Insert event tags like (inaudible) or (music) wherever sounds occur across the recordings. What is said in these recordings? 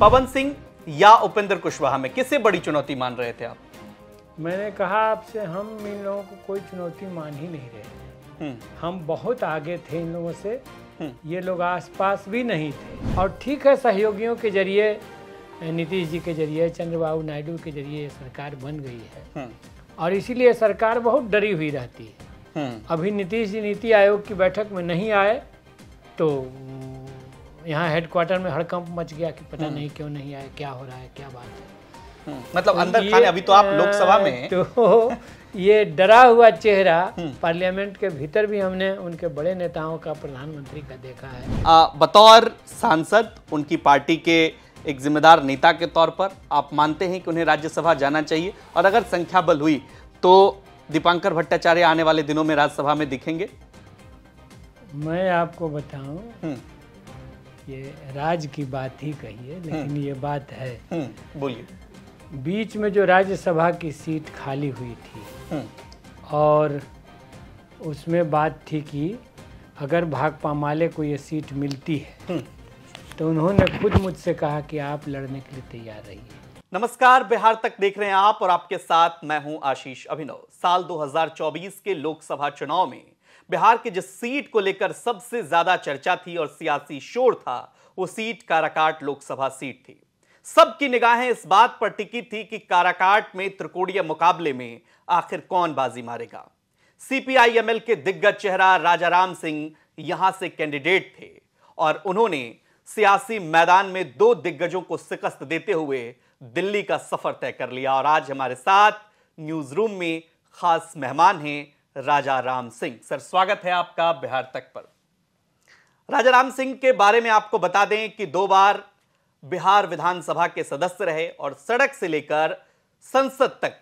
पवन सिंह या उपेंद्र कुशवाहा में किसे बड़ी चुनौती मान रहे थे आप मैंने कहा आपसे हम इन लोगों को कोई चुनौती मान ही नहीं रहे हम्म। हम बहुत आगे थे इन लोगों से हम्म। ये लोग आसपास भी नहीं थे और ठीक है सहयोगियों के जरिए नीतीश जी के जरिए चंद्रबाबू नायडू के जरिए सरकार बन गई है हम्म। और इसीलिए सरकार बहुत डरी हुई रहती है अभी नीतीश जी नीति आयोग की बैठक में नहीं आए तो यहाँ हेडक्वार्टर में हड़कंप मच गया कि पता नहीं क्यों नहीं आया क्या हो रहा है क्या बात है हम्म, मतलब अंदर खाने अभी तो आप लोकसभा में (laughs) तो ये डरा हुआ चेहरा हम्म। पार्लियामेंट के भीतर भी हमने उनके बड़े नेताओं का प्रधानमंत्री का देखा है आ, बतौर सांसद उनकी पार्टी के एक जिम्मेदार नेता के तौर पर आप मानते हैं कि उन्हें राज्यसभा जाना चाहिए और अगर संख्या बल हुई तो दीपांकर भट्टाचार्य आने वाले दिनों में राज्यसभा में दिखेंगे मैं आपको बताऊं हम्म। ये राज की बात ही कही है लेकिन हम्म। ये बात है हम्म, बोलिए बीच में जो राज्यसभा की सीट खाली हुई थी हम्म। और उसमें बात थी कि अगर भाकपा माले को ये सीट मिलती है तो उन्होंने खुद मुझसे कहा कि आप लड़ने के लिए तैयार रहिए नमस्कार बिहार तक देख रहे हैं आप और आपके साथ मैं हूं आशीष अभिनव साल 2024 के लोकसभा चुनाव में बिहार की जिस सीट को लेकर सबसे ज्यादा चर्चा थी और सियासी शोर था वो सीट काराकाट लोकसभा सीट थी सबकी निगाहें इस बात पर टिकी थी कि काराकाट में त्रिकोणीय मुकाबले में आखिर कौन बाजी मारेगा सीपीआईएमएल के दिग्गज चेहरा राजाराम सिंह यहां से कैंडिडेट थे और उन्होंने सियासी मैदान में दो दिग्गजों को शिकस्त देते हुए दिल्ली का सफर तय कर लिया और आज हमारे साथ न्यूज रूम में खास मेहमान हैं राजा राम सिंह सर स्वागत है आपका बिहार तक पर राजा राम सिंह के बारे में आपको बता दें कि दो बार बिहार विधानसभा के सदस्य रहे और सड़क से लेकर संसद तक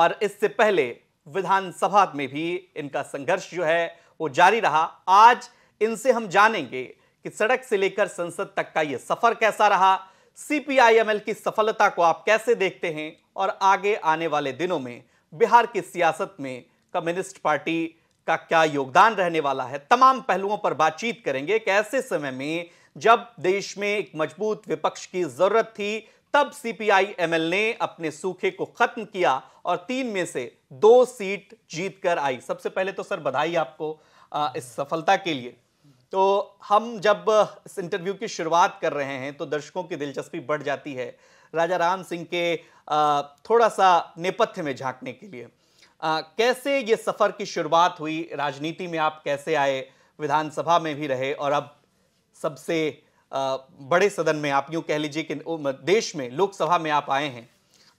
और इससे पहले विधानसभा में भी इनका संघर्ष जो है वो जारी रहा आज इनसे हम जानेंगे कि सड़क से लेकर संसद तक का यह सफर कैसा रहा सीपीआईएमएल की सफलता को आप कैसे देखते हैं और आगे आने वाले दिनों में बिहार की सियासत में कम्युनिस्ट पार्टी का क्या योगदान रहने वाला है तमाम पहलुओं पर बातचीत करेंगे एक ऐसे समय में जब देश में एक मजबूत विपक्ष की जरूरत थी तब सीपीआई एमएल ने अपने सूखे को खत्म किया और तीन में से दो सीट जीत कर आई सबसे पहले तो सर बधाई आपको इस सफलता के लिए तो हम जब इस इंटरव्यू की शुरुआत कर रहे हैं तो दर्शकों की दिलचस्पी बढ़ जाती है राजा राम सिंह के थोड़ा सा नेपथ्य में झांकने के लिए आ, कैसे ये सफ़र की शुरुआत हुई राजनीति में आप कैसे आए विधानसभा में भी रहे और अब सबसे बड़े सदन में आप यूँ कह लीजिए कि देश में लोकसभा में आप आए हैं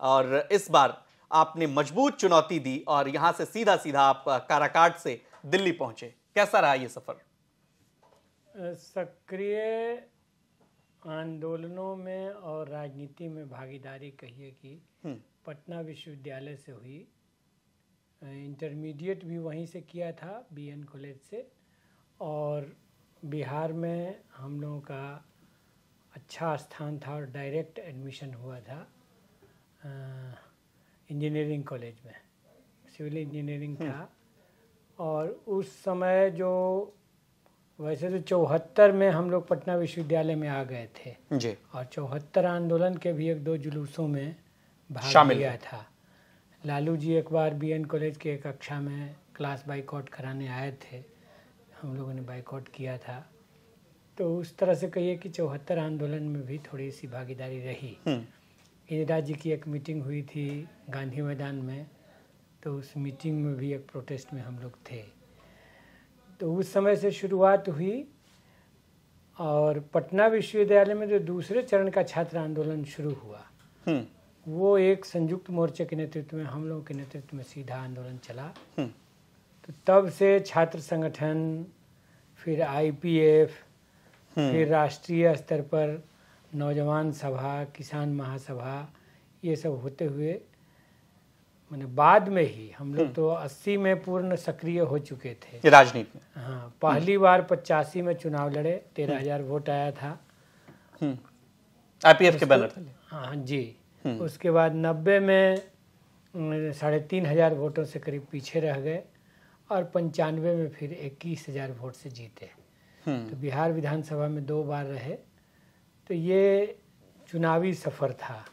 और इस बार आपने मजबूत चुनौती दी और यहाँ से सीधा सीधा आप काराकाट से दिल्ली पहुँचे कैसा रहा ये सफ़र सक्रिय आंदोलनों में और राजनीति में भागीदारी कहिए कि हम्म। पटना विश्वविद्यालय से हुई इंटरमीडिएट भी वहीं से किया था बीएन कॉलेज से और बिहार में हम लोगों का अच्छा स्थान था और डायरेक्ट एडमिशन हुआ था इंजीनियरिंग कॉलेज में सिविल इंजीनियरिंग हम्म। था और उस समय जो वैसे तो चौहत्तर में हम लोग पटना विश्वविद्यालय में आ गए थे जी और चौहत्तर आंदोलन के भी एक दो जुलूसों में भाग लिया था लालू जी एक बार बी कॉलेज के कक्षा में क्लास बाइकआउट कराने आए थे हम लोगों ने बाइकआउट किया था तो उस तरह से कहिए कि चौहत्तर आंदोलन में भी थोड़ी सी भागीदारी रही हम्म। इंदिरा जी की एक मीटिंग हुई थी गांधी मैदान में तो उस मीटिंग में भी एक प्रोटेस्ट में हम लोग थे तो उस समय से शुरुआत हुई और पटना विश्वविद्यालय में जो दूसरे चरण का छात्र आंदोलन शुरू हुआ हम्म। वो एक संयुक्त मोर्चे के नेतृत्व में हम लोगों के नेतृत्व में सीधा आंदोलन चला हम्म। तो तब से छात्र संगठन फिर आईपीएफ हम्म। फिर राष्ट्रीय स्तर पर नौजवान सभा किसान महासभा ये सब होते हुए मैंने बाद में ही हम लोग हम्म। तो 80 में पूर्ण सक्रिय हो चुके थे राजनीति में हाँ पहली बार पचासी में चुनाव लड़े तेरह हजार वोट आया था आईपीएफ के बैनर हाँ, हाँ जी हम्म। उसके बाद नब्बे में साढ़े तीन हज़ार वोटों से करीब पीछे रह गए और पंचानवे में फिर इक्कीस हज़ार वोट से जीते हम्म। तो बिहार विधानसभा में दो बार रहे तो ये चुनावी सफ़र था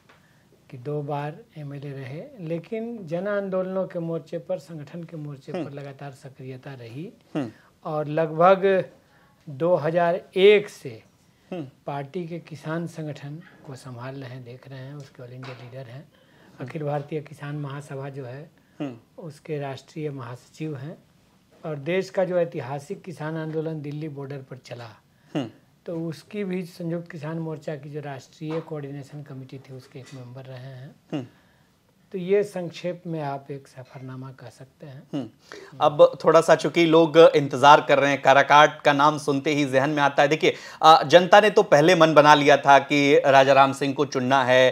कि दो बार एमएलए रहे लेकिन जन आंदोलनों के मोर्चे पर संगठन के मोर्चे हम्म। पर लगातार सक्रियता रही और लगभग 2001 से पार्टी के किसान संगठन को संभाल रहे हैं देख रहे हैं उसके ऑल इंडिया लीडर हैं अखिल भारतीय किसान महासभा जो है उसके राष्ट्रीय महासचिव हैं और देश का जो ऐतिहासिक किसान आंदोलन दिल्ली बॉर्डर पर चला तो उसकी भी संयुक्त किसान मोर्चा की जो राष्ट्रीय कोऑर्डिनेशन कमेटी थी उसके एक मेंबर रहे हैं तो ये संक्षेप में आप एक सफरनामा कह सकते हैं हम्म। अब थोड़ा सा चूंकि लोग इंतजार कर रहे हैं काराकाट का नाम सुनते ही जहन में आता है देखिए जनता ने तो पहले मन बना लिया था कि राजा राम सिंह को चुनना है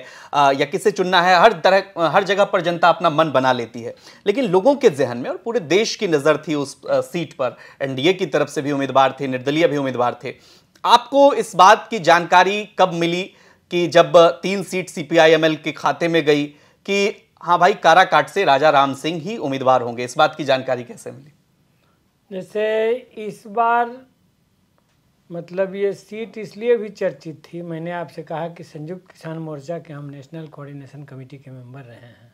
या किसे चुनना है हर तरह हर जगह पर जनता अपना मन बना लेती है लेकिन लोगों के जहन में और पूरे देश की नज़र थी उस सीट पर एनडीए की तरफ से भी उम्मीदवार थे निर्दलीय भी उम्मीदवार थे आपको इस बात की जानकारी कब मिली कि जब तीन सीट सीपीआईएमएल के खाते में गई कि हाँ भाई काराकाट से राजा राम सिंह ही उम्मीदवार होंगे इस बात की जानकारी कैसे मिली जैसे इस बार मतलब ये सीट इसलिए भी चर्चित थी मैंने आपसे कहा कि संयुक्त किसान मोर्चा के हम नेशनल कोऑर्डिनेशन कमेटी के मेंबर रहे हैं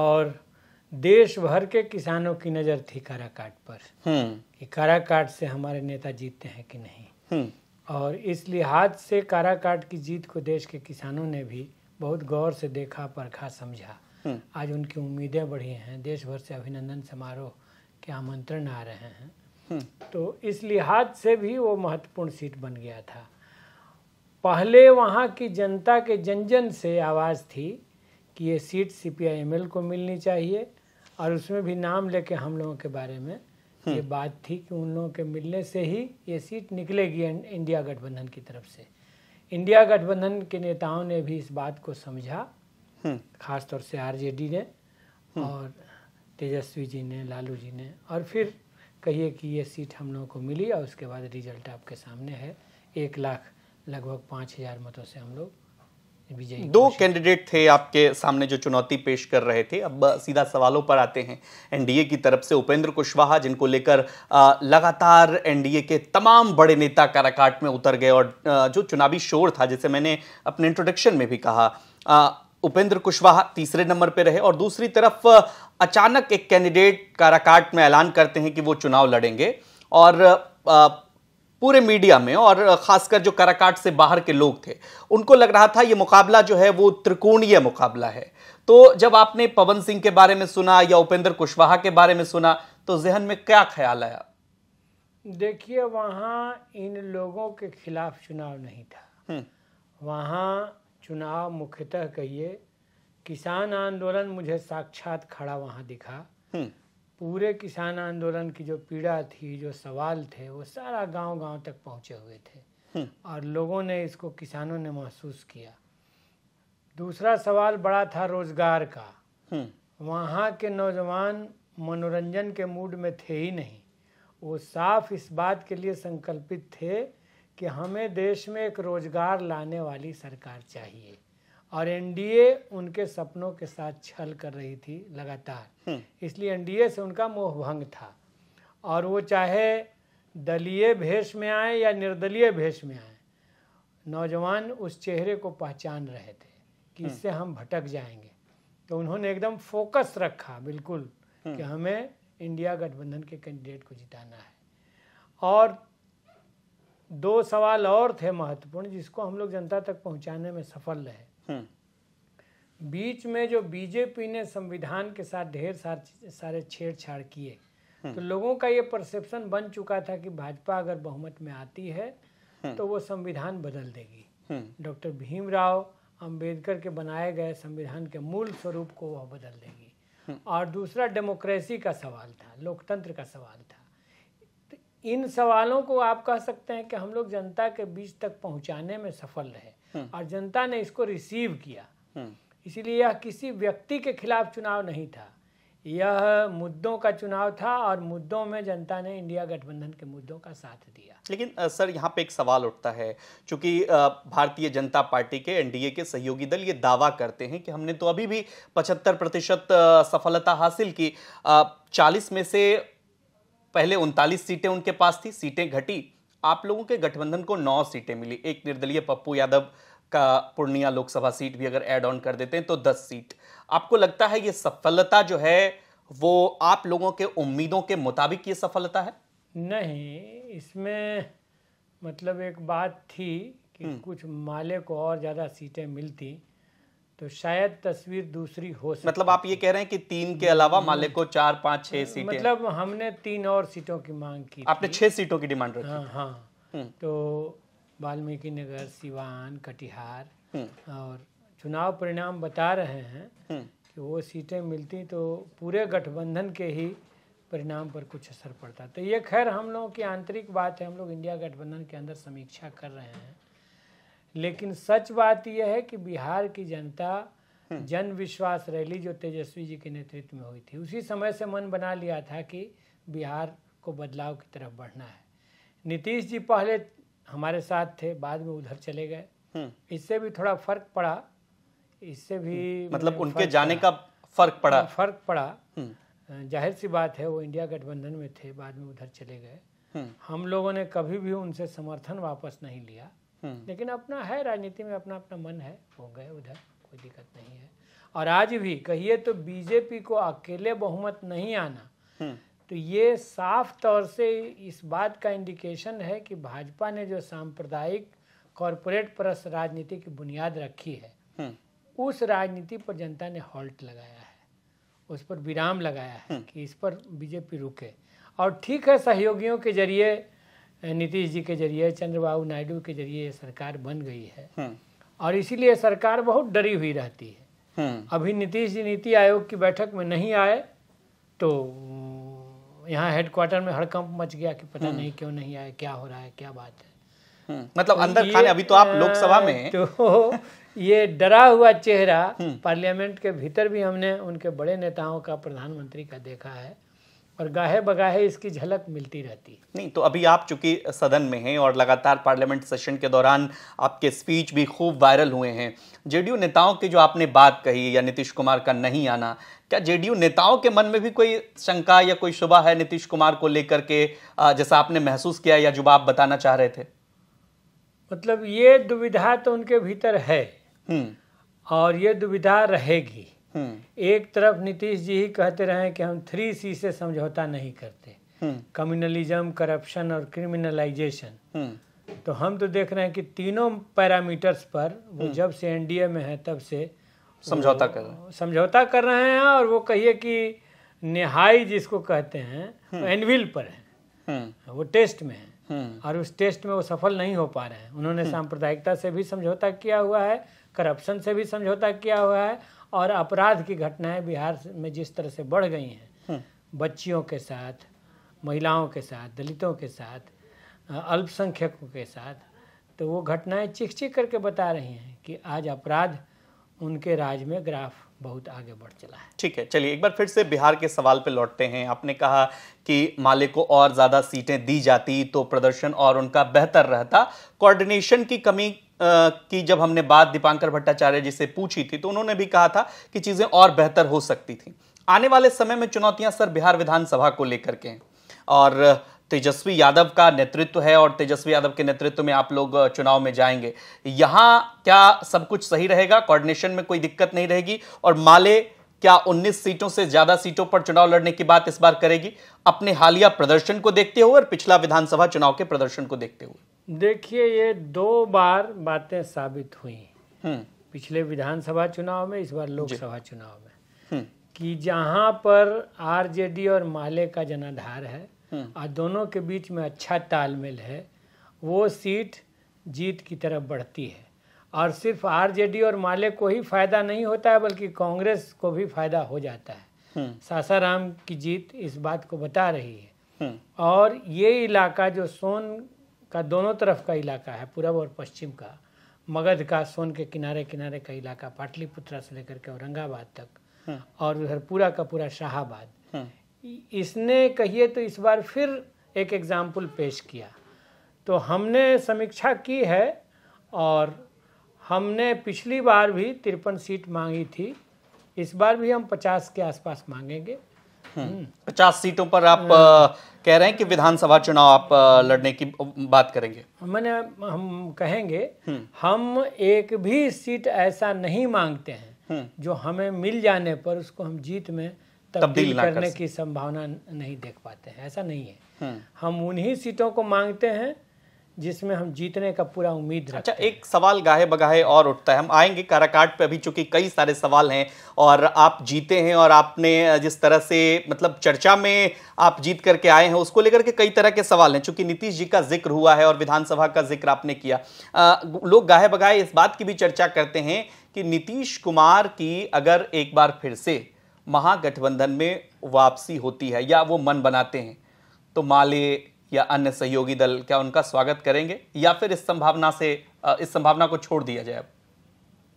और देश भर के किसानों की नज़र थी काराकाट पर हम्म। कि काराकाट से हमारे नेता जीतते हैं कि नहीं हम्म। और इस लिहाज से काराकाट की जीत को देश के किसानों ने भी बहुत गौर से देखा परखा समझा हम्म। आज उनकी उम्मीदें बढ़ी हैं देश भर से अभिनंदन समारोह के आमंत्रण आ रहे हैं हम्म। तो इस लिहाज से भी वो महत्वपूर्ण सीट बन गया था पहले वहाँ की जनता के जन जन से आवाज़ थी कि ये सीट सी को मिलनी चाहिए और उसमें भी नाम लेके हम लोगों के बारे में हम्म। ये बात थी कि उन लोगों के मिलने से ही ये सीट निकलेगी इंडिया गठबंधन की तरफ से इंडिया गठबंधन के नेताओं ने भी इस बात को समझा हम्म। खासतौर से आरजेडी ने हम्म। और तेजस्वी जी ने लालू जी ने और फिर कहिए कि ये सीट हम लोगों को मिली और उसके बाद रिजल्ट आपके सामने है एक लाख लगभग पाँच हज़ार मतों से हम लोग दो कैंडिडेट थे आपके सामने जो चुनौती पेश कर रहे थे अब सीधा सवालों पर आते हैं एनडीए की तरफ से उपेंद्र कुशवाहा जिनको लेकर लगातार एनडीए के तमाम बड़े नेता काराकाट में उतर गए और जो चुनावी शोर था जिसे मैंने अपने इंट्रोडक्शन में भी कहा उपेंद्र कुशवाहा तीसरे नंबर पर रहे और दूसरी तरफ अचानक एक कैंडिडेट काराकाट में ऐलान करते हैं कि वो चुनाव लड़ेंगे और पूरे मीडिया में और खासकर जो कराकाट से बाहर के लोग थे उनको लग रहा था ये मुकाबला जो है वो त्रिकोणीय मुकाबला है तो जब आपने पवन सिंह के बारे में सुना या उपेंद्र कुशवाहा के बारे में सुना तो जहन में क्या ख्याल आया देखिए वहाँ इन लोगों के खिलाफ चुनाव नहीं था हम्म। वहाँ चुनाव मुख्यतः कहिए किसान आंदोलन मुझे साक्षात खड़ा वहाँ दिखा हम्म। पूरे किसान आंदोलन की जो पीड़ा थी जो सवाल थे वो सारा गांव गांव तक पहुंचे हुए थे हम्म। और लोगों ने इसको किसानों ने महसूस किया दूसरा सवाल बड़ा था रोजगार का हम्म। वहाँ के नौजवान मनोरंजन के मूड में थे ही नहीं वो साफ इस बात के लिए संकल्पित थे कि हमें देश में एक रोजगार लाने वाली सरकार चाहिए और एनडीए उनके सपनों के साथ छल कर रही थी लगातार हम्म। इसलिए एनडीए से उनका मोह भंग था और वो चाहे दलीय भेष में आए या निर्दलीय भेष में आए नौजवान उस चेहरे को पहचान रहे थे कि हम्म। इससे हम भटक जाएंगे तो उन्होंने एकदम फोकस रखा बिल्कुल हम्म। कि हमें इंडिया गठबंधन के कैंडिडेट को जिताना है और दो सवाल और थे महत्वपूर्ण जिसको हम लोग जनता तक पहुंचाने में सफल रहे हम्म। बीच में जो बीजेपी ने संविधान के साथ ढेर सार, सारे छेड़छाड़ किए हम्म। तो लोगों का ये परसेप्शन बन चुका था कि भाजपा अगर बहुमत में आती है हम्म। तो वो संविधान बदल देगी डॉक्टर भीमराव अंबेडकर के बनाए गए संविधान के मूल स्वरूप को वह बदल देगी और दूसरा डेमोक्रेसी का सवाल था लोकतंत्र का सवाल था तो इन सवालों को आप कह सकते हैं कि हम लोग जनता के बीच तक पहुंचाने में सफल रहे हाँ। और जनता ने इसको रिसीव किया हाँ। इसीलिए यह किसी व्यक्ति के खिलाफ चुनाव नहीं था यह मुद्दों का चुनाव था और मुद्दों में जनता ने इंडिया गठबंधन के मुद्दों का साथ दिया लेकिन सर यहाँ पे एक सवाल उठता है क्योंकि भारतीय जनता पार्टी के एनडीए के सहयोगी दल ये दावा करते हैं कि हमने तो अभी भी 75 प्रतिशत सफलता हासिल की चालीस में से पहले उनतालीस सीटें उनके पास थी सीटें घटी आप लोगों के गठबंधन को नौ सीटें मिली एक निर्दलीय पप्पू यादव का पूर्णिया लोकसभा सीट भी अगर एड ऑन कर देते हैं तो दस सीट आपको लगता है ये सफलता जो है वो आप लोगों के उम्मीदों के मुताबिक ये सफलता है नहीं इसमें मतलब एक बात थी कि हम्म। कुछ माले को और ज़्यादा सीटें मिलती तो शायद तस्वीर दूसरी हो सकती मतलब आप ये कह रहे हैं कि तीन के अलावा माले को चार पाँच छह सीटें मतलब हमने तीन और सीटों की मांग की आपने छह सीटों की डिमांड रखी हाँ हाँ हम्म। तो वाल्मीकि नगर सिवान कटिहार हम्म। और चुनाव परिणाम बता रहे हैं हम्म। कि वो सीटें मिलती तो पूरे गठबंधन के ही परिणाम पर कुछ असर पड़ता तो ये खैर हम लोगों की आंतरिक बात है हम लोग इंडिया गठबंधन के अंदर समीक्षा कर रहे हैं लेकिन सच बात यह है कि बिहार की जनता हम्म। जन विश्वास रैली जो तेजस्वी जी के नेतृत्व में हुई थी उसी समय से मन बना लिया था कि बिहार को बदलाव की तरफ बढ़ना है नीतीश जी पहले हमारे साथ थे बाद में उधर चले गए हम्म। इससे भी थोड़ा फर्क पड़ा इससे भी हम्म। मतलब उनके जाने का फर्क पड़ा हाँ, फर्क पड़ा जाहिर सी बात है वो इंडिया गठबंधन में थे बाद में उधर चले गए हम लोगों ने कभी भी उनसे समर्थन वापस नहीं लिया लेकिन अपना है राजनीति में अपना अपना मन है वो गए उधर कोई दिक्कत नहीं है और आज भी कहिए तो बीजेपी को अकेले बहुमत नहीं आना हम्म। तो ये साफ तौर से इस बात का इंडिकेशन है कि भाजपा ने जो सांप्रदायिक कॉरपोरेट परस राजनीति की बुनियाद रखी है हम्म। उस राजनीति पर जनता ने हॉल्ट लगाया है उस पर विराम लगाया है हम्म। कि इस पर बीजेपी रुके और ठीक है सहयोगियों के जरिए नीतीश जी के जरिए चंद्रबाबू नायडू के जरिए सरकार बन गई है हम्म। और इसीलिए सरकार बहुत डरी हुई रहती है हम्म। अभी नीतीश जी नीति आयोग की बैठक में नहीं आए तो यहाँ हेडक्वार्टर में हड़कंप मच गया कि पता हम्म। नहीं क्यों नहीं आए क्या हो रहा है क्या बात है मतलब तो अंदर खाने अभी तो आप लोकसभा में तो ये डरा हुआ चेहरा पार्लियामेंट के भीतर भी हमने उनके बड़े नेताओं का प्रधानमंत्री का देखा है और गाहे बगाहे इसकी झलक मिलती रहती है नहीं तो अभी आप चूंकि सदन में हैं और लगातार पार्लियामेंट सेशन के दौरान आपके स्पीच भी खूब वायरल हुए हैं जेडीयू नेताओं की जो आपने बात कही या नीतीश कुमार का नहीं आना क्या जेडीयू नेताओं के मन में भी कोई शंका या कोई शुबा है नीतीश कुमार को लेकर के जैसा आपने महसूस किया या जो आप बताना चाह रहे थे मतलब ये दुविधा तो उनके भीतर है हम्म। और ये दुविधा रहेगी एक तरफ नीतीश जी ही कहते रहे कि हम थ्री सी से समझौता नहीं करते कम्युनलिज्म करप्शन और क्रिमिनलाइजेशन हम्म। तो हम तो देख रहे हैं कि तीनों पैरामीटर्स पर वो हम्म। जब से एनडीए में है तब से समझौता कर समझौता कर रहे हैं और वो कहिए कि निहाई जिसको कहते हैं एनविल हम्म। पर है वो टेस्ट में है और उस टेस्ट में वो सफल नहीं हो पा रहे हैं उन्होंने सांप्रदायिकता से भी समझौता किया हुआ है करप्शन से भी समझौता किया हुआ है और अपराध की घटनाएं बिहार में जिस तरह से बढ़ गई हैं हम्म। बच्चियों के साथ महिलाओं के साथ दलितों के साथ अल्पसंख्यकों के साथ तो वो घटनाएं चिख चिख करके बता रही हैं कि आज अपराध उनके राज में ग्राफ बहुत आगे बढ़ चला है ठीक है चलिए एक बार फिर से बिहार के सवाल पे लौटते हैं आपने कहा कि माले को और ज़्यादा सीटें दी जाती तो प्रदर्शन और उनका बेहतर रहता कोऑर्डिनेशन की कमी की जब हमने बात दीपांकर भट्टाचार्य जी से पूछी थी तो उन्होंने भी कहा था कि चीज़ें और बेहतर हो सकती थी आने वाले समय में चुनौतियां सर बिहार विधानसभा को लेकर के हैं और तेजस्वी यादव का नेतृत्व है और तेजस्वी यादव के नेतृत्व में आप लोग चुनाव में जाएंगे यहाँ क्या सब कुछ सही रहेगा कोऑर्डिनेशन में कोई दिक्कत नहीं रहेगी और माले क्या 19 सीटों से ज्यादा सीटों पर चुनाव लड़ने की बात इस बार करेगी अपने हालिया प्रदर्शन को देखते हुए और पिछला विधानसभा चुनाव के प्रदर्शन को देखते हुए देखिए ये दो बार बातें साबित हुई हम्म। पिछले विधानसभा चुनाव में इस बार लोकसभा चुनाव में हम्म। कि जहां पर आरजेडी और माले का जनाधार है और हम्म। दोनों के बीच में अच्छा तालमेल है वो सीट जीत की तरफ बढ़ती है और सिर्फ आरजेडी और माले को ही फायदा नहीं होता है बल्कि कांग्रेस को भी फायदा हो जाता है सासाराम की जीत इस बात को बता रही है और ये इलाका जो सोन का दोनों तरफ का इलाका है पूरब और पश्चिम का मगध का सोन के किनारे किनारे का इलाका पाटलिपुत्रा से लेकर के औरंगाबाद तक हाँ। और उधर पूरा का पूरा शाहबाद हाँ। इसने कहिए तो इस बार फिर एक एग्जाम्पल पेश किया तो हमने समीक्षा की है और हमने पिछली बार भी तिरपन सीट मांगी थी इस बार भी हम पचास के आसपास मांगेंगे पचास सीटों पर आप हम्म। कह रहे हैं कि विधानसभा चुनाव आप लड़ने की बात करेंगे मैंने हम कहेंगे हम्म। हम एक भी सीट ऐसा नहीं मांगते हैं हम्म। जो हमें मिल जाने पर उसको हम जीत में तब्दील करने कर की संभावना नहीं देख पाते हैं ऐसा नहीं है हम उन्हीं सीटों को मांगते हैं जिसमें हम जीतने का पूरा उम्मीद अच्छा एक सवाल गाहे बगाहे और उठता है हम आएंगे काराकाट पे अभी चूंकि कई सारे सवाल हैं और आप जीते हैं और आपने जिस तरह से मतलब चर्चा में आप जीत करके आए हैं उसको लेकर के कई तरह के सवाल हैं चूंकि नीतीश जी का जिक्र हुआ है और विधानसभा का जिक्र आपने किया आ, लोग गाहे बगाहे इस बात की भी चर्चा करते हैं कि नीतीश कुमार की अगर एक बार फिर से महागठबंधन में वापसी होती है या वो मन बनाते हैं तो माले या अन्य सहयोगी दल क्या उनका स्वागत करेंगे या फिर इस संभावना से इस संभावना को छोड़ दिया जाए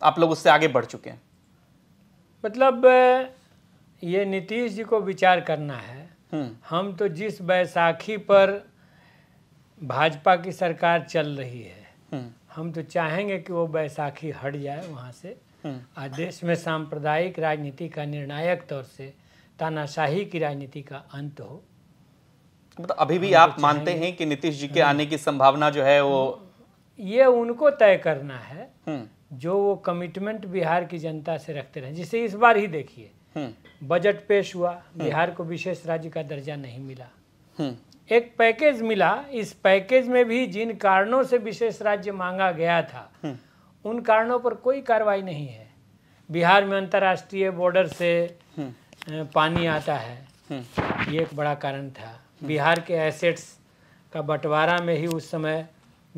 आप लोग उससे आगे बढ़ चुके हैं मतलब ये नीतीश जी को विचार करना है हम्म। हम तो जिस बैसाखी पर भाजपा की सरकार चल रही है हम्म। हम तो चाहेंगे कि वो बैसाखी हट जाए वहाँ से हम्म। आज देश में सांप्रदायिक राजनीति का निर्णायक तौर से तानाशाही की राजनीति का अंत हो मतलब अभी भी आप मानते हैं कि नीतीश जी के हम्म। आने की संभावना जो है वो ये उनको तय करना है हम्म। जो वो कमिटमेंट बिहार की जनता से रखते रहे जिसे इस बार ही देखिए बजट हम्म। पेश हुआ बिहार को विशेष राज्य का दर्जा नहीं मिला एक पैकेज मिला इस पैकेज में भी जिन कारणों से विशेष राज्य मांगा गया था उन कारणों पर कोई कार्रवाई नहीं है बिहार में अंतर्राष्ट्रीय बॉर्डर से पानी आता है ये एक बड़ा कारण था हम्म। बिहार के एसेट्स का बंटवारा में ही उस समय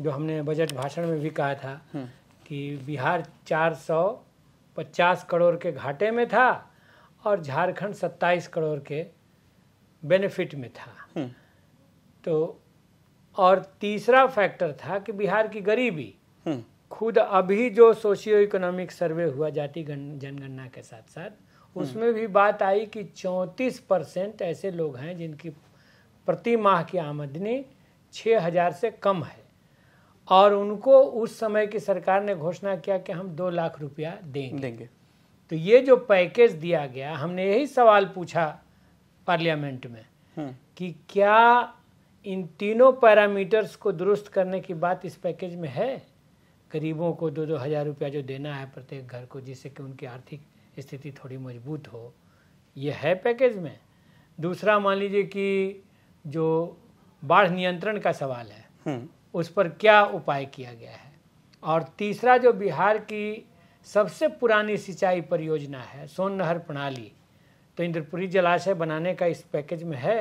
जो हमने बजट भाषण में भी कहा था हम्म। कि बिहार 450 करोड़ के घाटे में था और झारखंड 27 करोड़ के बेनिफिट में था हम्म। तो और तीसरा फैक्टर था कि बिहार की गरीबी खुद अभी जो सोशियो इकोनॉमिक सर्वे हुआ जाति जनगणना के साथ साथ उसमें भी बात आई कि 34 परसेंट ऐसे लोग हैं जिनकी प्रति माह की आमदनी हजार से कम है और उनको उस समय की सरकार ने घोषणा किया कि हम दो लाख रुपया देंगे देंगे तो ये जो पैकेज दिया गया हमने यही सवाल पूछा पार्लियामेंट में हम्म। कि क्या इन तीनों पैरामीटर्स को दुरुस्त करने की बात इस पैकेज में है गरीबों को दो दो हज़ार रुपया जो देना है प्रत्येक घर को जिससे कि उनकी आर्थिक स्थिति थोड़ी मजबूत हो यह है पैकेज में दूसरा मान लीजिए कि जो बाढ़ नियंत्रण का सवाल है हम्म। उस पर क्या उपाय किया गया है और तीसरा जो बिहार की सबसे पुरानी सिंचाई परियोजना है सोन नहर प्रणाली तो इंद्रपुरी जलाशय बनाने का इस पैकेज में है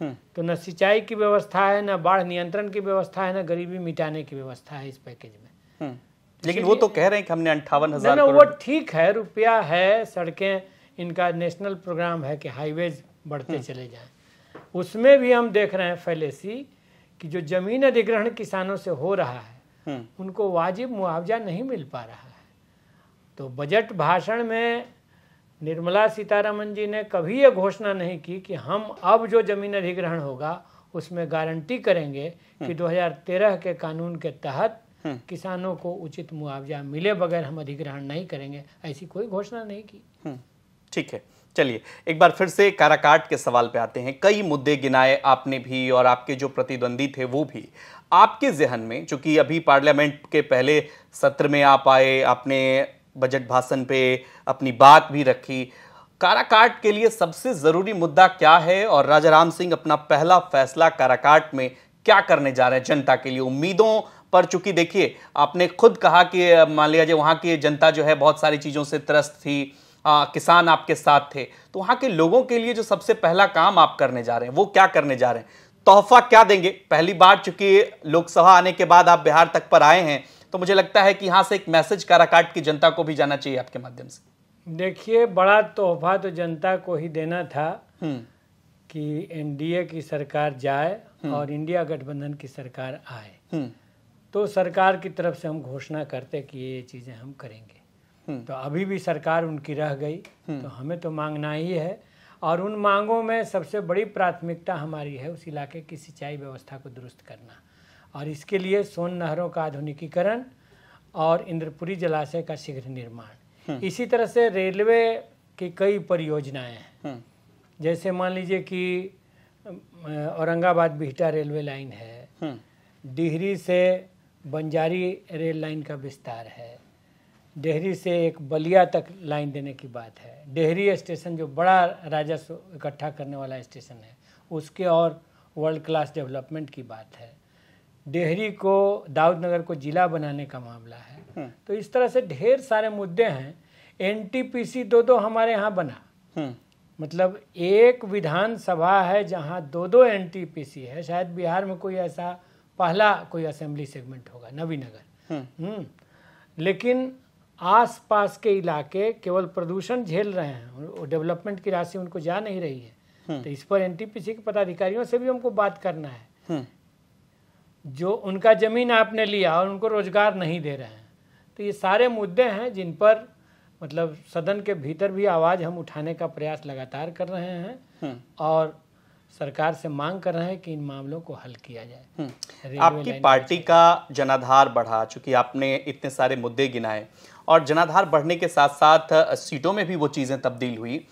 हम्म। तो न सिंचाई की व्यवस्था है न बाढ़ नियंत्रण की व्यवस्था है न गरीबी मिटाने की व्यवस्था है इस पैकेज में हम्म। तो लेकिन वो तो कह रहे हैं कि हमने अंठावन हजार वो ठीक है रुपया है सड़कें इनका नेशनल प्रोग्राम है कि हाईवेज बढ़ते चले जाएं उसमें भी हम देख रहे हैं फैलेसी कि जो जमीन अधिग्रहण किसानों से हो रहा है हम्म। उनको वाजिब मुआवजा नहीं मिल पा रहा है तो बजट भाषण में निर्मला सीतारामन जी ने कभी यह घोषणा नहीं की कि हम अब जो जमीन अधिग्रहण होगा उसमें गारंटी करेंगे कि 2013 हम्म। के कानून के तहत हम्म। किसानों को उचित मुआवजा मिले बगैर हम अधिग्रहण नहीं करेंगे ऐसी कोई घोषणा नहीं की ठीक है चलिए एक बार फिर से काराकाट के सवाल पे आते हैं कई मुद्दे गिनाए आपने भी और आपके जो प्रतिद्वंदी थे वो भी आपके जहन में चूंकि अभी पार्लियामेंट के पहले सत्र में आप आए आपने बजट भाषण पे अपनी बात भी रखी काराकाट के लिए सबसे ज़रूरी मुद्दा क्या है और राजा राम सिंह अपना पहला फैसला काराकाट में क्या करने जा रहे हैं जनता के लिए उम्मीदों पर चूंकि देखिए आपने खुद कहा कि मान लिया जाए वहाँ की जनता जो है बहुत सारी चीज़ों से त्रस्त थी आ, किसान आपके साथ थे तो वहां के लोगों के लिए जो सबसे पहला काम आप करने जा रहे हैं वो क्या करने जा रहे हैं तोहफा क्या देंगे पहली बार चूंकि लोकसभा आने के बाद आप बिहार तक पर आए हैं तो मुझे लगता है कि यहाँ से एक मैसेज काराकाट की जनता को भी जाना चाहिए आपके माध्यम से देखिए बड़ा तोहफा तो जनता को ही देना था हम्म। कि एनडीए की सरकार जाए हम्म। और इंडिया गठबंधन की सरकार आए हम्म। तो सरकार की तरफ से हम घोषणा करते कि ये चीज़ें हम करेंगे हम्म। तो अभी भी सरकार उनकी रह गई हम्म। तो हमें तो मांगना ही है और उन मांगों में सबसे बड़ी प्राथमिकता हमारी है उस इलाके की सिंचाई व्यवस्था को दुरुस्त करना और इसके लिए सोन नहरों का आधुनिकीकरण और इंद्रपुरी जलाशय का शीघ्र निर्माण हम्म। इसी तरह से रेलवे की कई परियोजनाएं हैं जैसे मान लीजिए कि औरंगाबाद बिहटा रेलवे लाइन है डिहरी से बंजारी रेल लाइन का विस्तार है डेहरी से एक बलिया तक लाइन देने की बात है डेहरी स्टेशन जो बड़ा राजस्व इकट्ठा करने वाला स्टेशन है उसके और वर्ल्ड क्लास डेवलपमेंट की बात है डेहरी को दाऊदनगर को जिला बनाने का मामला है हम्म। तो इस तरह से ढेर सारे मुद्दे हैं एनटीपीसी दो दो हमारे यहाँ बना हम्म। मतलब एक विधानसभा है जहाँ दो दो एनटीपीसी है शायद बिहार में कोई ऐसा पहला कोई असेंबली सेगमेंट होगा नवीनगर हम्म। लेकिन आसपास के इलाके केवल प्रदूषण झेल रहे हैं डेवलपमेंट की राशि उनको जा नहीं रही है हम्म। तो इस पर एनटीपीसी के पदाधिकारियों से भी हमको बात करना है हम्म। जो उनका जमीन आपने लिया और उनको रोजगार नहीं दे रहे हैं तो ये सारे मुद्दे हैं जिन पर मतलब सदन के भीतर भी आवाज़ हम उठाने का प्रयास लगातार कर रहे हैं हम्म। और सरकार से मांग कर रहे हैं कि इन मामलों को हल किया जाए आपकी पार्टी का जनाधार बढ़ा चूंकि आपने इतने सारे मुद्दे गिनाए और जनाधार बढ़ने के साथ साथ सीटों में भी वो चीज़ें तब्दील हुई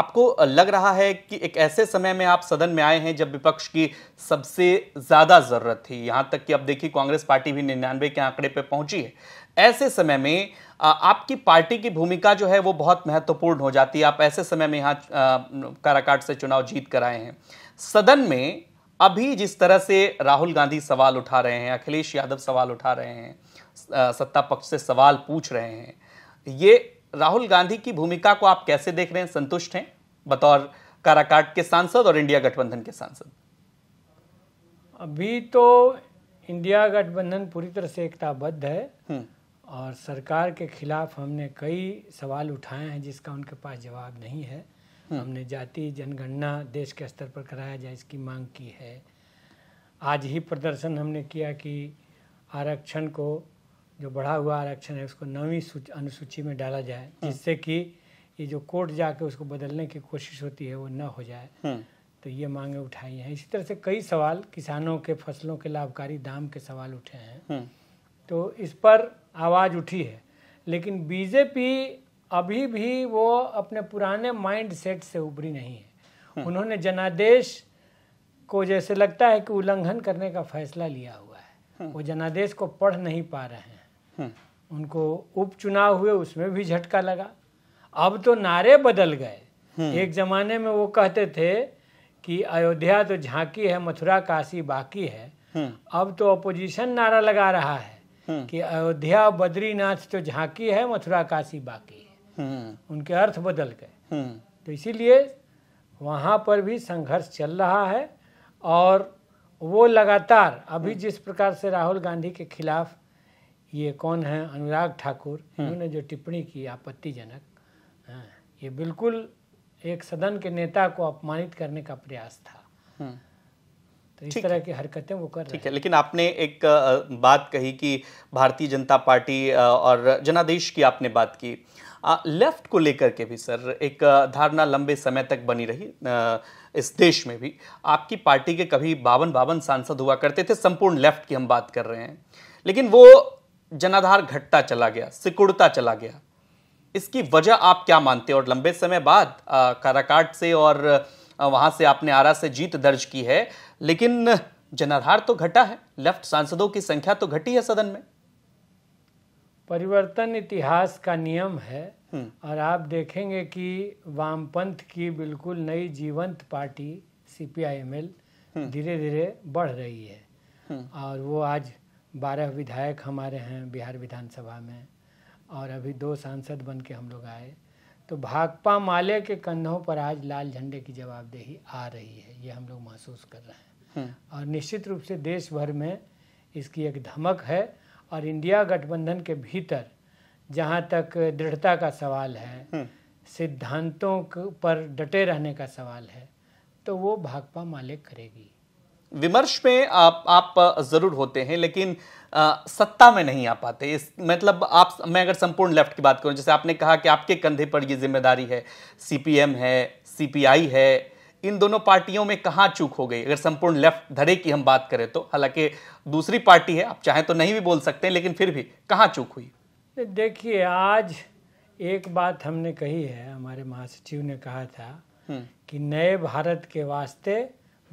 आपको लग रहा है कि एक ऐसे समय में आप सदन में आए हैं जब विपक्ष की सबसे ज़्यादा ज़रूरत थी यहाँ तक कि अब देखिए कांग्रेस पार्टी भी निन्यानवे के आंकड़े पर पहुंची है ऐसे समय में आपकी पार्टी की भूमिका जो है वो बहुत महत्वपूर्ण हो जाती है आप ऐसे समय में यहाँ काराकाट से चुनाव जीत कर आए हैं सदन में अभी जिस तरह से राहुल गांधी सवाल उठा रहे हैं अखिलेश यादव सवाल उठा रहे हैं सत्ता पक्ष से सवाल पूछ रहे हैं ये राहुल गांधी की भूमिका को आप कैसे देख रहे हैं संतुष्ट हैं बतौर काराकाट के सांसद और इंडिया गठबंधन के सांसद अभी तो इंडिया गठबंधन पूरी तरह से एकताबद्ध है हम्म। और सरकार के खिलाफ हमने कई सवाल उठाए हैं जिसका उनके पास जवाब नहीं है हम्म। हमने जाति जनगणना देश के स्तर पर कराया जाए इसकी मांग की है आज ही प्रदर्शन हमने किया कि आरक्षण को जो बढ़ा हुआ आरक्षण है उसको नवी अनुसूची में डाला जाए हाँ। जिससे कि ये जो कोर्ट जाके उसको बदलने की कोशिश होती है वो न हो जाए हाँ। तो ये मांगे उठाई हैं इसी तरह से कई सवाल किसानों के फसलों के लाभकारी दाम के सवाल उठे हैं हाँ। तो इस पर आवाज़ उठी है लेकिन बीजेपी अभी भी वो अपने पुराने माइंड सेट से उभरी नहीं है उन्होंने जनादेश को जैसे लगता है कि उल्लंघन करने का फैसला लिया हुआ है वो जनादेश को पढ़ नहीं पा रहे हैं उनको उपचुनाव हुए उसमें भी झटका लगा अब तो नारे बदल गए हम्म। एक जमाने में वो कहते थे कि अयोध्या तो झांकी है मथुरा काशी बाकी है हम्म। अब तो अपोजिशन नारा लगा रहा है हम्म। कि अयोध्या बद्रीनाथ तो झांकी है मथुरा काशी बाकी है उनके अर्थ बदल गए तो इसीलिए वहाँ पर भी संघर्ष चल रहा है और वो लगातार अभी जिस प्रकार से राहुल गांधी के खिलाफ ये कौन है अनुराग ठाकुर हाँ। इन्होंने जो टिप्पणी की आपत्तिजनक हाँ, ये बिल्कुल एक सदन के नेता को अपमानित करने का प्रयास था हाँ। तो इस तरह की हरकतें वो कर ठीक है लेकिन आपने एक बात कही कि भारतीय जनता पार्टी और जनादेश की आपने बात की आ, लेफ्ट को लेकर के भी सर एक धारणा लंबे समय तक बनी रही आ, इस देश में भी आपकी पार्टी के कभी बावन बावन सांसद हुआ करते थे संपूर्ण लेफ्ट की हम बात कर रहे हैं लेकिन वो जनाधार घटता चला गया सिकुड़ता चला गया इसकी वजह आप क्या मानते हैं और लंबे समय बाद काराकाट से और वहां से आपने आरा से जीत दर्ज की है लेकिन जनाधार तो घटा है लेफ्ट सांसदों की संख्या तो घटी है सदन में परिवर्तन इतिहास का नियम है हम्म। और आप देखेंगे कि वामपंथ की बिल्कुल नई जीवंत पार्टी सी हम्म। धीरे धीरे बढ़ रही है हम्म। और वो आज बारह विधायक हमारे हैं बिहार विधानसभा में और अभी दो सांसद बन के हम लोग आए तो भाकपा माले के कंधों पर आज लाल झंडे की जवाबदेही आ रही है ये हम लोग महसूस कर रहे हैं हम्म। और निश्चित रूप से देश भर में इसकी एक धमक है और इंडिया गठबंधन के भीतर जहाँ तक दृढ़ता का सवाल है हम्म। सिद्धांतों पर डटे रहने का सवाल है तो वो भाकपा मालिक करेगी विमर्श में आप आप जरूर होते हैं लेकिन आ, सत्ता में नहीं आ पाते इस मतलब आप मैं अगर संपूर्ण लेफ्ट की बात करूं जैसे आपने कहा कि आपके कंधे पर ये जिम्मेदारी है सीपीएम है सीपीआई है इन दोनों पार्टियों में कहाँ चूक हो गई अगर संपूर्ण लेफ्ट धड़े की हम बात करें तो हालांकि दूसरी पार्टी है आप चाहें तो नहीं भी बोल सकते लेकिन फिर भी कहाँ चूक हुई देखिए आज एक बात हमने कही है हमारे महासचिव ने कहा था हम्म। कि नए भारत के वास्ते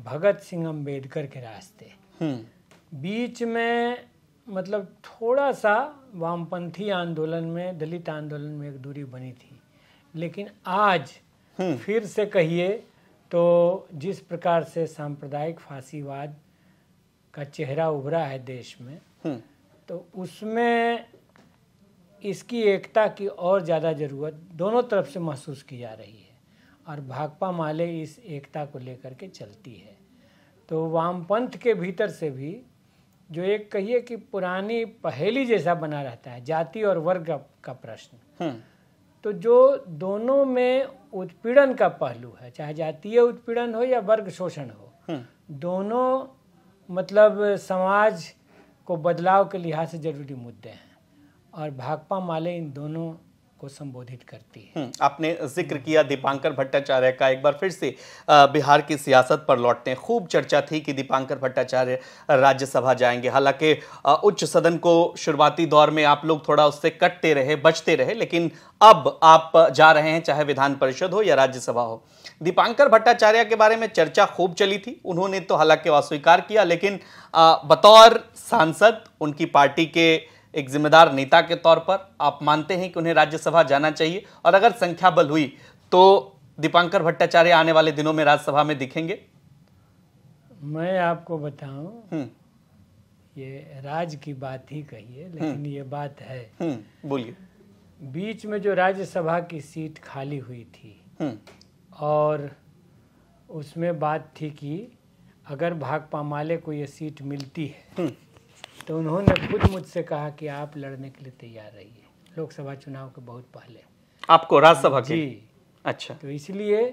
भगत सिंह अम्बेडकर के रास्ते हम्म। बीच में मतलब थोड़ा सा वामपंथी आंदोलन में दलित आंदोलन में एक दूरी बनी थी लेकिन आज हम्म। फिर से कहिए तो जिस प्रकार से सांप्रदायिक फांसीवाद का चेहरा उभरा है देश में हम्म। तो उसमें इसकी एकता की और ज़्यादा ज़रूरत दोनों तरफ से महसूस की जा रही है और भाकपा माले इस एकता को लेकर के चलती है तो वामपंथ के भीतर से भी जो एक कहिए कि पुरानी पहेली जैसा बना रहता है जाति और वर्ग का प्रश्न हम्म। तो जो दोनों में उत्पीड़न का पहलू है चाहे जातीय उत्पीड़न हो या वर्ग शोषण हो हम्म। दोनों मतलब समाज को बदलाव के लिहाज से जरूरी मुद्दे हैं और भाकपा माले इन दोनों को संबोधित करती है हम्म, आपने जिक्र किया दीपांकर भट्टाचार्य का एक बार फिर से बिहार की सियासत पर लौटते हैं खूब चर्चा थी कि दीपांकर भट्टाचार्य राज्यसभा जाएंगे हालांकि उच्च सदन को शुरुआती दौर में आप लोग थोड़ा उससे कटते रहे बचते रहे लेकिन अब आप जा रहे हैं चाहे विधान परिषद हो या राज्यसभा हो दीपांकर भट्टाचार्य के बारे में चर्चा खूब चली थी उन्होंने तो हालांकि अस्वीकार किया लेकिन बतौर सांसद उनकी पार्टी के एक जिम्मेदार नेता के तौर पर आप मानते हैं कि उन्हें राज्यसभा जाना चाहिए और अगर संख्या बल हुई तो दीपांकर भट्टाचार्य आने वाले दिनों में राज्यसभा में दिखेंगे मैं आपको बताऊं हम्म। ये राज की बात ही कहिए हम्म। लेकिन ये बात है हम्म, बोलिए बीच में जो राज्यसभा की सीट खाली हुई थी और उसमें बात थी कि अगर भाकपा माले को ये सीट मिलती है तो उन्होंने खुद मुझसे कहा कि आप लड़ने के लिए तैयार रहिए लोकसभा चुनाव के बहुत पहले आपको राज्यसभा जी अच्छा तो इसलिए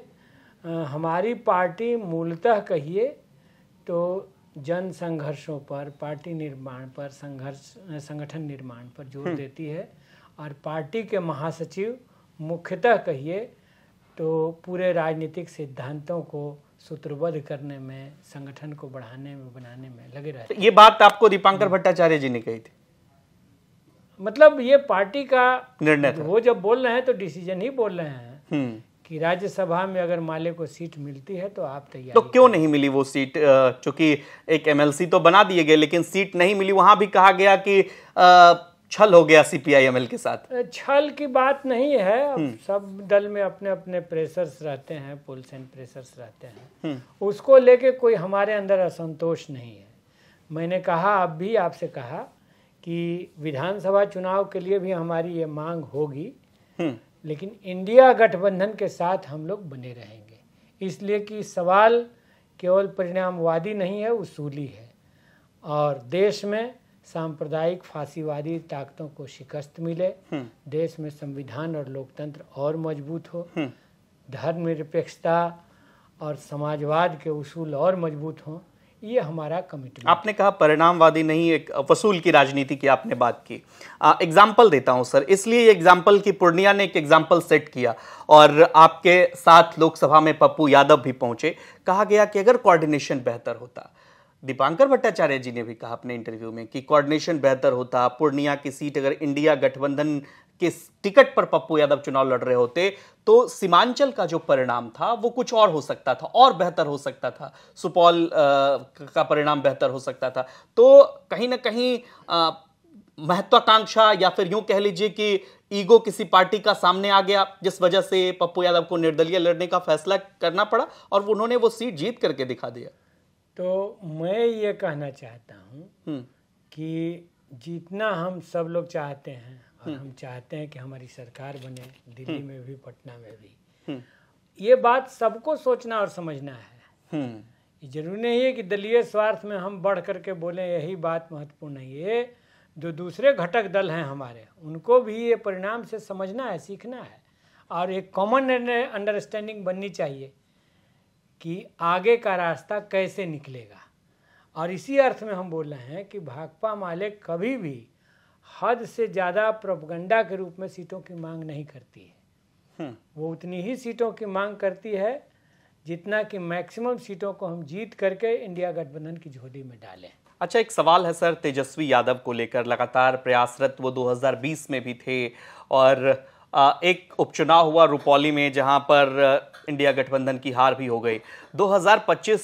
हमारी पार्टी मूलतः कहिए तो जन संघर्षों पर पार्टी निर्माण पर संघर्ष संगठन निर्माण पर जोर हम्म। देती है और पार्टी के महासचिव मुख्यतः कहिए तो पूरे राजनीतिक सिद्धांतों को सूत्रबद्ध करने में संगठन को बढ़ाने में बनाने में लगे रहते तो ये बात आपको दीपांकर भट्टाचार्य जी ने कही थी मतलब ये पार्टी का निर्णय वो जब बोल रहे हैं तो डिसीजन ही बोल रहे हैं हम्म। कि राज्यसभा में अगर माले को सीट मिलती है तो आप तैयार तो क्यों नहीं मिली वो सीट चूंकि एक एमएलसी तो बना दिए गए लेकिन सीट नहीं मिली वहां भी कहा गया कि आ, छल हो गया सीपीआईएमएल के साथ छल की बात नहीं है अब हम्म। सब दल में अपने अपने प्रेशर्स रहते हैं पुलिस एंड प्रेशर्स रहते हैं हम्म। उसको लेके कोई हमारे अंदर असंतोष नहीं है मैंने कहा अब भी आपसे कहा कि विधानसभा चुनाव के लिए भी हमारी ये मांग होगी हम्म। लेकिन इंडिया गठबंधन के साथ हम लोग बने रहेंगे इसलिए कि सवाल केवल परिणामवादी नहीं है उसूली है और देश में सांप्रदायिक फांसीवादी ताकतों को शिकस्त मिले हम्म। देश में संविधान और लोकतंत्र और मजबूत हो हम्म। धर्म निरपेक्षता और समाजवाद के उसूल और मजबूत हों ये हमारा कमिटमेंट आपने कहा परिणामवादी नहीं एक वसूल की राजनीति की आपने बात की एग्जाम्पल देता हूं सर इसलिए एग्जाम्पल की पूर्णिया ने एक एग्जाम्पल सेट किया और आपके साथ लोकसभा में पप्पू यादव भी पहुंचे कहा गया कि अगर कोऑर्डिनेशन बेहतर होता दीपांकर भट्टाचार्य जी ने भी कहा अपने इंटरव्यू में कि कोऑर्डिनेशन बेहतर होता पूर्णिया की सीट अगर इंडिया गठबंधन के टिकट पर पप्पू यादव चुनाव लड़ रहे होते तो सीमांचल का जो परिणाम था वो कुछ और हो सकता था और बेहतर हो सकता था सुपौल आ, का परिणाम बेहतर हो सकता था तो कहीं ना कहीं महत्वाकांक्षा या फिर यूं कह लीजिए कि ईगो किसी पार्टी का सामने आ गया जिस वजह से पप्पू यादव को निर्दलीय लड़ने का फैसला करना पड़ा और उन्होंने वो सीट जीत करके दिखा दिया तो मैं ये कहना चाहता हूँ हम्म। कि जितना हम सब लोग चाहते हैं और हम्म। हम चाहते हैं कि हमारी सरकार बने दिल्ली हम्म। में भी पटना में भी ये बात सबको सोचना और समझना है जरूरी नहीं है कि दलीय स्वार्थ में हम बढ़ करके बोलें यही बात महत्वपूर्ण है ये जो दूसरे घटक दल हैं हमारे उनको भी ये परिणाम से समझना है सीखना है और एक कॉमन अंडरस्टैंडिंग बननी चाहिए कि आगे का रास्ता कैसे निकलेगा और इसी अर्थ में हम बोल रहे हैं कि भाकपा माले कभी भी हद से ज़्यादा प्रोपगंडा के रूप में सीटों की मांग नहीं करती है हम्म। वो उतनी ही सीटों की मांग करती है जितना कि मैक्सिमम सीटों को हम जीत करके इंडिया गठबंधन की झोली में डालें अच्छा एक सवाल है सर तेजस्वी यादव को लेकर लगातार प्रयासरत वो 2020 में भी थे और एक उपचुनाव हुआ रुपौली में जहां पर इंडिया गठबंधन की हार भी हो गई 2025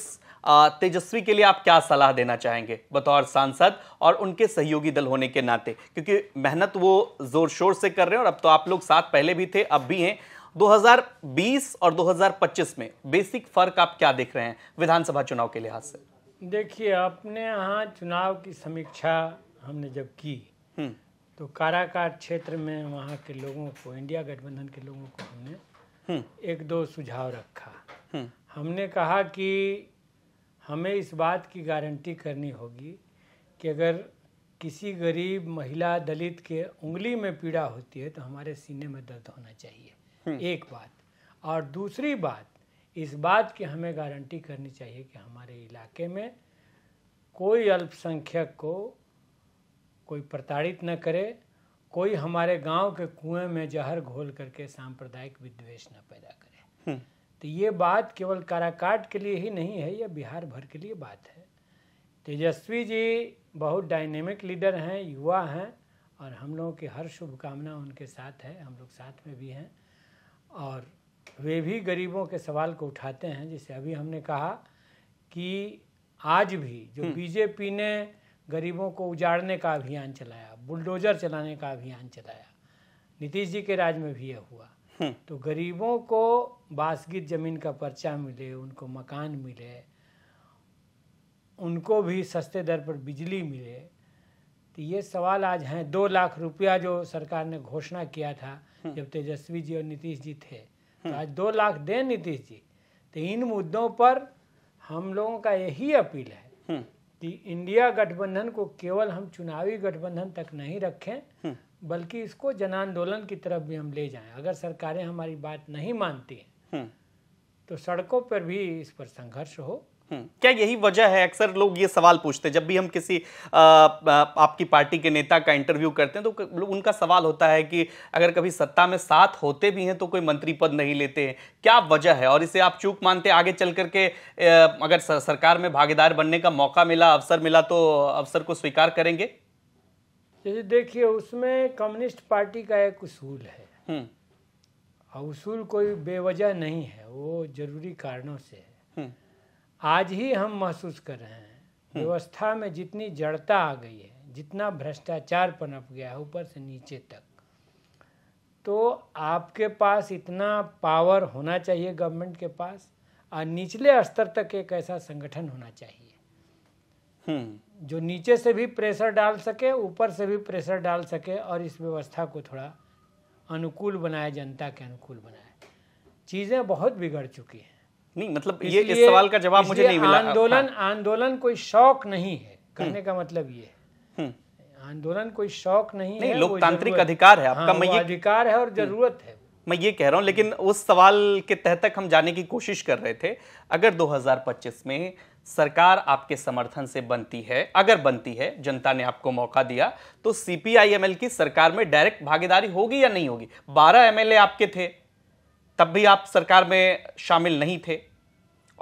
तेजस्वी के लिए आप क्या सलाह देना चाहेंगे बतौर सांसद और उनके सहयोगी दल होने के नाते क्योंकि मेहनत वो जोर शोर से कर रहे हैं और अब तो आप लोग साथ पहले भी थे अब भी हैं 2020 और 2025 में बेसिक फर्क आप क्या देख रहे हैं विधानसभा चुनाव के लिहाज से देखिए अपने यहाँ चुनाव की समीक्षा हमने जब की हम्म। तो काराकाट क्षेत्र में वहाँ के लोगों को इंडिया गठबंधन के लोगों को हमने हम्म। एक दो सुझाव रखा हम्म। हमने कहा कि हमें इस बात की गारंटी करनी होगी कि अगर किसी गरीब महिला दलित के उंगली में पीड़ा होती है तो हमारे सीने में दर्द होना चाहिए हम्म। एक बात और दूसरी बात इस बात की हमें गारंटी करनी चाहिए कि हमारे इलाके में कोई अल्पसंख्यक को कोई प्रताड़ित न करे कोई हमारे गांव के कुएं में जहर घोल करके सांप्रदायिक विद्वेष न पैदा करे हम्म। तो ये बात केवल काराकाट के लिए ही नहीं है यह बिहार भर के लिए बात है तेजस्वी जी बहुत डायनेमिक लीडर हैं युवा हैं और हम लोगों की हर शुभकामना उनके साथ है हम लोग साथ में भी हैं और वे भी गरीबों के सवाल को उठाते हैं जैसे अभी हमने कहा कि आज भी जो हम्म। बीजेपी ने गरीबों को उजाड़ने का अभियान चलाया बुलडोजर चलाने का अभियान चलाया नीतीश जी के राज में भी यह हुआ हम्म। तो गरीबों को बासगीत जमीन का पर्चा मिले उनको मकान मिले उनको भी सस्ते दर पर बिजली मिले तो ये सवाल आज हैं दो लाख रुपया जो सरकार ने घोषणा किया था हम्म। जब तेजस्वी जी और नीतीश जी थे तो हम्म। आज दो लाख दें नीतीश जी तो इन मुद्दों पर हम लोगों का यही अपील है कि इंडिया गठबंधन को केवल हम चुनावी गठबंधन तक नहीं रखें हम्म। बल्कि इसको जन आंदोलन की तरफ भी हम ले जाएं अगर सरकारें हमारी बात नहीं मानती हैं हम्म। तो सड़कों पर भी इस पर संघर्ष हो हम्म। क्या यही वजह है अक्सर लोग ये सवाल पूछते हैं जब भी हम किसी आ, आपकी पार्टी के नेता का इंटरव्यू करते हैं तो उनका सवाल होता है कि अगर कभी सत्ता में साथ होते भी हैं तो कोई मंत्री पद नहीं लेते हैं क्या वजह है और इसे आप चूक मानते आगे चल करके अगर सरकार में भागीदार बनने का मौका मिला अवसर मिला तो अवसर को स्वीकार करेंगे देखिए उसमें कम्युनिस्ट पार्टी का एक उसूल है हम्म। उसूल कोई बेवजह नहीं है वो जरूरी कारणों से है हम्म। आज ही हम महसूस कर रहे हैं हम्म। व्यवस्था में जितनी जड़ता आ गई है जितना भ्रष्टाचार पनप गया है ऊपर से नीचे तक तो आपके पास इतना पावर होना चाहिए गवर्नमेंट के पास और निचले स्तर तक एक ऐसा संगठन होना चाहिए हम्म। जो नीचे से भी प्रेशर डाल सके ऊपर से भी प्रेशर डाल सके और इस व्यवस्था को थोड़ा अनुकूल बनाए जनता के अनुकूल बनाए चीज़ें बहुत बिगड़ चुकी हैं नहीं मतलब ये इस सवाल का जवाब मुझे नहीं मिला आंदोलन हाँ। आंदोलन कोई शौक नहीं है कहने हम्म। का मतलब ये हम्म। आंदोलन कोई शौक नहीं, नहीं है लोकतांत्रिक अधिकार है आपका हाँ, मैं ये अधिकार है और हम्म। जरूरत है मैं ये कह रहा हूँ लेकिन उस सवाल के तहत तक हम जाने की कोशिश कर रहे थे अगर 2025 में सरकार आपके समर्थन से बनती है अगर बनती है जनता ने आपको मौका दिया तो सीपीआईएमएल की सरकार में डायरेक्ट भागीदारी होगी या नहीं होगी 12 एमएलए आपके थे तब भी आप सरकार में शामिल नहीं थे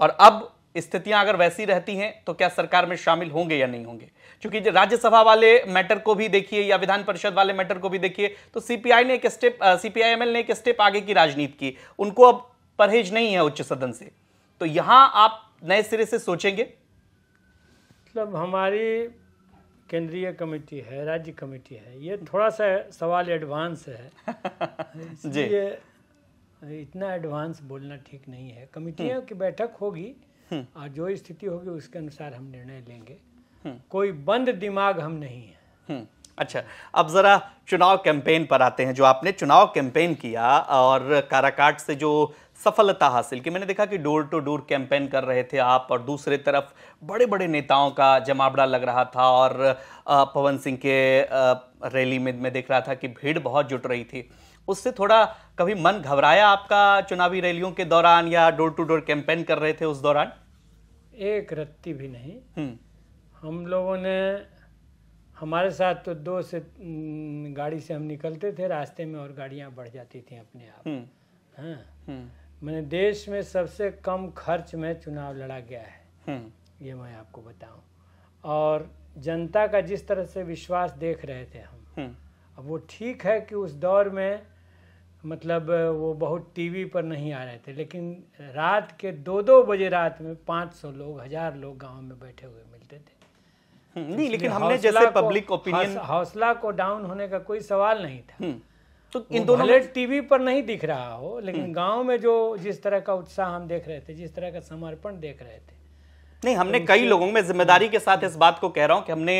और अब स्थितियां अगर वैसी रहती हैं तो क्या सरकार में शामिल होंगे या नहीं होंगे क्योंकि राज्यसभा वाले मैटर को भी देखिए या विधान परिषद वाले मैटर को भी देखिए तो सीपीआई ने एक स्टेप सीपीआईएमएल ने एक स्टेप आगे की राजनीति की उनको अब परहेज नहीं है उच्च सदन से तो यहां आप नए सिरे से सोचेंगे मतलब हमारी केंद्रीय कमेटी है राज्य कमेटी है ये थोड़ा सा सवाल एडवांस है (laughs) जी इतना एडवांस बोलना ठीक नहीं है कमिटियों हम्म। की बैठक होगी हम्म। और जो स्थिति होगी उसके अनुसार हम निर्णय लेंगे हम्म। कोई बंद दिमाग हम नहीं है अच्छा अब ज़रा चुनाव कैंपेन पर आते हैं जो आपने चुनाव कैंपेन किया और काराकाट से जो सफलता हासिल की मैंने देखा कि डोर टू डोर कैंपेन कर रहे थे आप और दूसरे तरफ बड़े बड़े नेताओं का जमावड़ा लग रहा था और पवन सिंह के रैली में मैं देख रहा था कि भीड़ बहुत जुट रही थी उससे थोड़ा कभी मन घबराया आपका चुनावी रैलियों के दौरान या डोर टू डोर कैंपेन कर रहे थे उस दौरान एक रत्ती भी नहीं हम्म। हम लोगों ने हमारे साथ तो दो से गाड़ी से हम निकलते थे रास्ते में और गाड़ियां बढ़ जाती थी अपने आप हम्म। हाँ। हम्म। मैंने देश में सबसे कम खर्च में चुनाव लड़ा गया है ये मैं आपको बताऊं और जनता का जिस तरह से विश्वास देख रहे थे हम अब वो ठीक है कि उस दौर में मतलब वो बहुत टीवी पर नहीं आ रहे थे लेकिन रात के दो दो बजे रात में पाँच सौ लोग हजार लोग गांव में बैठे हुए मिलते थे हम्म, नहीं लेकिन हमने जैसे पब्लिक ओपिनियन हौसला को डाउन होने का कोई सवाल नहीं था हम्म, तो इन दोनों में... टीवी पर नहीं दिख रहा हो लेकिन हम्म। गांव में जो जिस तरह का उत्साह हम देख रहे थे जिस तरह का समर्पण देख रहे थे नहीं हमने कई लोगों में जिम्मेदारी के साथ इस बात को कह रहा हूं कि हमने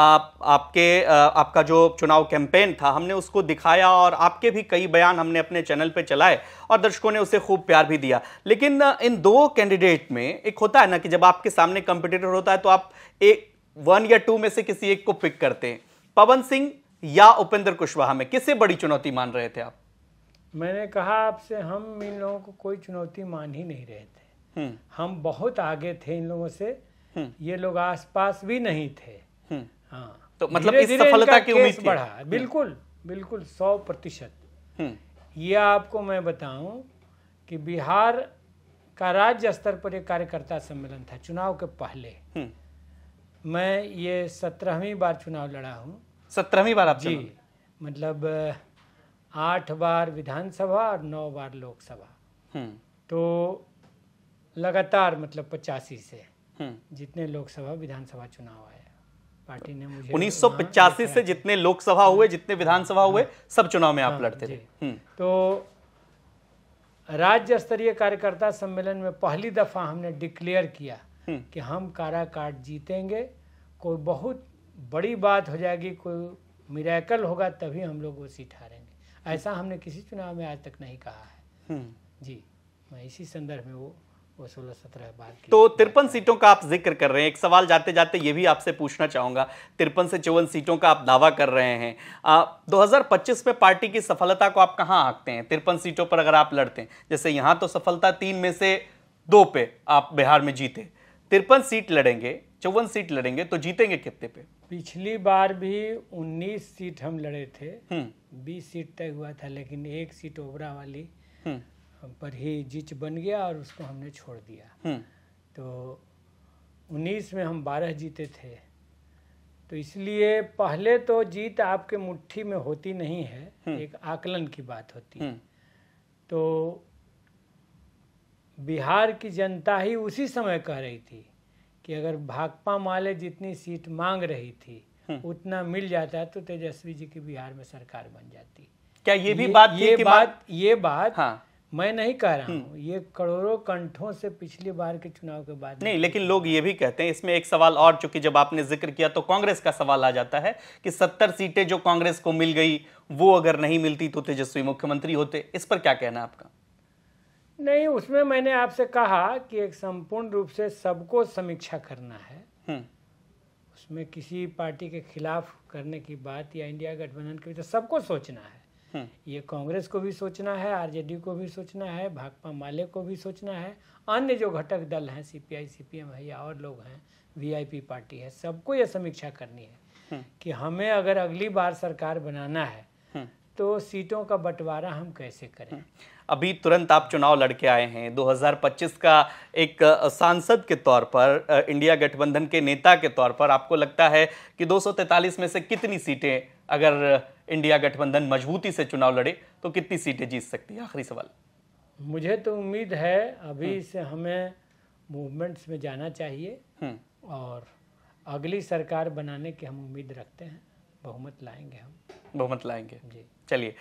आप, आपके आपका जो चुनाव कैंपेन था हमने उसको दिखाया और आपके भी कई बयान हमने अपने चैनल पे चलाए और दर्शकों ने उसे खूब प्यार भी दिया लेकिन इन दो कैंडिडेट में एक होता है ना कि जब आपके सामने कंपिटेटर होता है तो आप एक वन या टू में से किसी एक को पिक करते हैं पवन सिंह या उपेंद्र कुशवाहा में किसे बड़ी चुनौती मान रहे थे आप मैंने कहा आपसे हम इन लोगों को कोई चुनौती मान ही नहीं रहे थे हम्म। हम बहुत आगे थे इन लोगों से हम्म। ये लोग आसपास भी नहीं थे हम्म। हाँ तो मतलब इस सफलता की उम्मीद बढ़ा बिल्कुल बिल्कुल सौ प्रतिशत ये आपको मैं बताऊं कि बिहार का राज्य स्तर पर एक कार्यकर्ता सम्मेलन था चुनाव के पहले मैं ये सत्रहवीं बार चुनाव लड़ा हूँ सत्रहवीं बार आप जी मतलब आठ बार विधानसभा और नौ बार लोकसभा तो लगातार मतलब पचासी से हम्म। जितने लोकसभा विधानसभा चुनाव आए पार्टी ने मुझे उन्नीस से जितने लोकसभा हुए जितने विधानसभा हुए हाँ। सब चुनाव में आप हाँ, लड़ते थे हम्म। तो राज्य स्तरीय कार्यकर्ता सम्मेलन में पहली दफा हमने डिक्लेयर किया हम्म। कि हम कार्ड जीतेंगे कोई बहुत बड़ी बात हो जाएगी कोई मिराकल होगा तभी हम लोग वो सीट हारेंगे ऐसा हमने किसी चुनाव में आज तक नहीं कहा है जी मैं इसी संदर्भ में वो वो सोलह सत्रह बाद तो तिरपन सीटों का आप जिक्र कर रहे हैं एक सवाल जाते जाते ये भी आपसे पूछना चाहूंगा तिरपन से चौवन सीटों का आप दावा कर रहे हैं आ, 2025 में पार्टी की सफलता को आप कहाँ आंकते हैं तिरपन सीटों पर अगर आप लड़ते हैं जैसे यहाँ तो सफलता तीन में से दो पे आप बिहार में जीते तिरपन सीट लड़ेंगे चौवन सीट लड़ेंगे तो जीतेंगे कितने पे पिछली बार भी 19 सीट हम लड़े थे 20 हम्म। सीट तय हुआ था लेकिन एक सीट ओबरा वाली हम्म। पर ही जिच बन गया और उसको हमने छोड़ दिया हम्म। तो उन्नीस में हम बारह जीते थे तो इसलिए पहले तो जीत आपके मुट्ठी में होती नहीं है हम्म। एक आकलन की बात होती है हम्म। तो बिहार की जनता ही उसी समय कह रही थी कि अगर भाकपा माले जितनी सीट मांग रही थी उतना मिल जाता तो तेजस्वी जी की बिहार में सरकार बन जाती क्या ये, ये भी बात ये, ये बात ये बात हाँ। मैं नहीं कह रहा हम्म। हूँ ये करोड़ों कंठों से पिछली बार के चुनाव के बाद नहीं लेकिन लोग ये भी कहते हैं इसमें एक सवाल और चूंकि जब आपने जिक्र किया तो कांग्रेस का सवाल आ जाता है कि सत्तर सीटें जो कांग्रेस को मिल गई वो अगर नहीं मिलती तो तेजस्वी मुख्यमंत्री होते इस पर क्या कहना आपका नहीं उसमें मैंने आपसे कहा कि एक संपूर्ण रूप से सबको समीक्षा करना है हम्म। उसमें किसी पार्टी के खिलाफ करने की बात या इंडिया गठबंधन की सबको सोचना है हम्म। ये कांग्रेस को भी सोचना है आरजेडी को भी सोचना है भाकपा माले को भी सोचना है अन्य जो घटक दल हैं सीपीआई सीपीएम है या और लोग हैं वीआईपी पार्टी है सबको यह समीक्षा करनी है हम्म। कि हमें अगर अगली बार सरकार बनाना है हम्म। तो सीटों का बंटवारा हम कैसे करें अभी तुरंत आप चुनाव लड़के आए हैं 2025 का एक सांसद के तौर पर इंडिया गठबंधन के नेता के तौर पर आपको लगता है कि 243 में से कितनी सीटें अगर इंडिया गठबंधन मजबूती से चुनाव लड़े तो कितनी सीटें जीत सकती है आखिरी सवाल मुझे तो उम्मीद है अभी हम्म। से हमें मूवमेंट्स में जाना चाहिए हम्म। और अगली सरकार बनाने की हम उम्मीद रखते हैं बहुमत लाएंगे हम बहुमत लाएंगे जी चलिए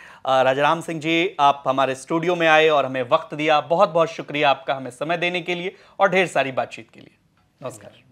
राजाराम सिंह जी आप हमारे स्टूडियो में आए और हमें वक्त दिया बहुत बहुत शुक्रिया आपका हमें समय देने के लिए और ढेर सारी बातचीत के लिए नमस्कार